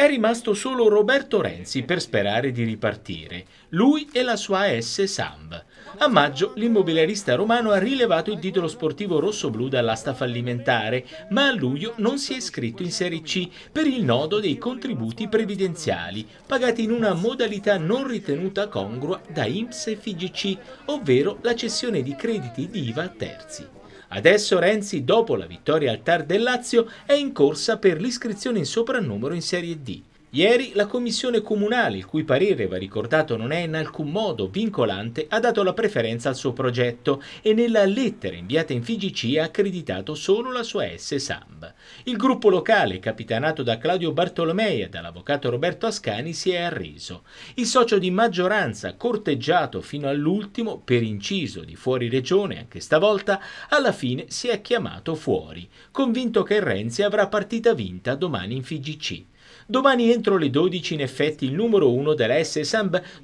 È rimasto solo Roberto Renzi per sperare di ripartire, lui e la sua S Samb. A maggio l'immobiliarista romano ha rilevato il titolo sportivo rosso-blu dall'asta fallimentare, ma a luglio non si è iscritto in Serie C per il nodo dei contributi previdenziali, pagati in una modalità non ritenuta congrua da IMS e FIGC, ovvero la cessione di crediti di IVA a terzi. Adesso Renzi, dopo la vittoria al TAR del Lazio, è in corsa per l'iscrizione in soprannumero in Serie D. Ieri la commissione comunale, il cui parere, va ricordato, non è in alcun modo vincolante, ha dato la preferenza al suo progetto e nella lettera inviata in FIGC ha accreditato solo la sua S SAMB. Il gruppo locale, capitanato da Claudio Bartolomei e dall'avvocato Roberto Ascani, si è arreso. Il socio di maggioranza, corteggiato fino all'ultimo, per inciso di fuori regione anche stavolta, alla fine si è chiamato fuori, convinto che Renzi avrà partita vinta domani in FIGC. Domani entro le 12 in effetti il numero 1 della S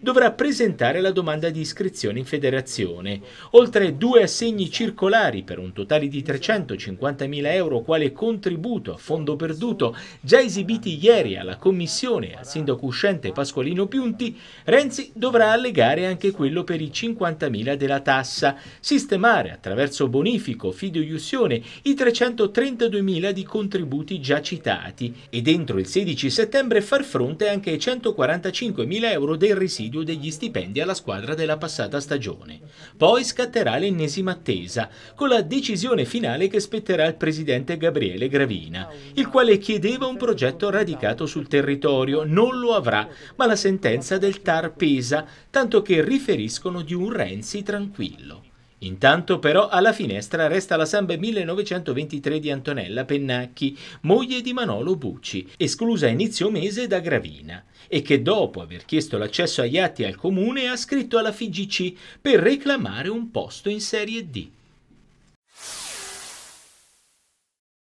dovrà presentare la domanda di iscrizione in federazione. Oltre due assegni circolari per un totale di 350.000 euro quale contributo a fondo perduto già esibiti ieri alla commissione al sindaco uscente Pasqualino Piunti, Renzi dovrà allegare anche quello per i 50.000 della tassa, sistemare attraverso bonifico, fiduiussione i 332.000 di contributi già citati e dentro il 16 16 settembre far fronte anche ai 145.000 euro del residuo degli stipendi alla squadra della passata stagione. Poi scatterà l'ennesima attesa, con la decisione finale che spetterà al presidente Gabriele Gravina, il quale chiedeva un progetto radicato sul territorio, non lo avrà, ma la sentenza del TAR pesa, tanto che riferiscono di un Renzi tranquillo. Intanto però alla finestra resta la Samba 1923 di Antonella Pennacchi, moglie di Manolo Bucci, esclusa a inizio mese da Gravina, e che dopo aver chiesto l'accesso agli atti al comune ha scritto alla FIGC per reclamare un posto in Serie D.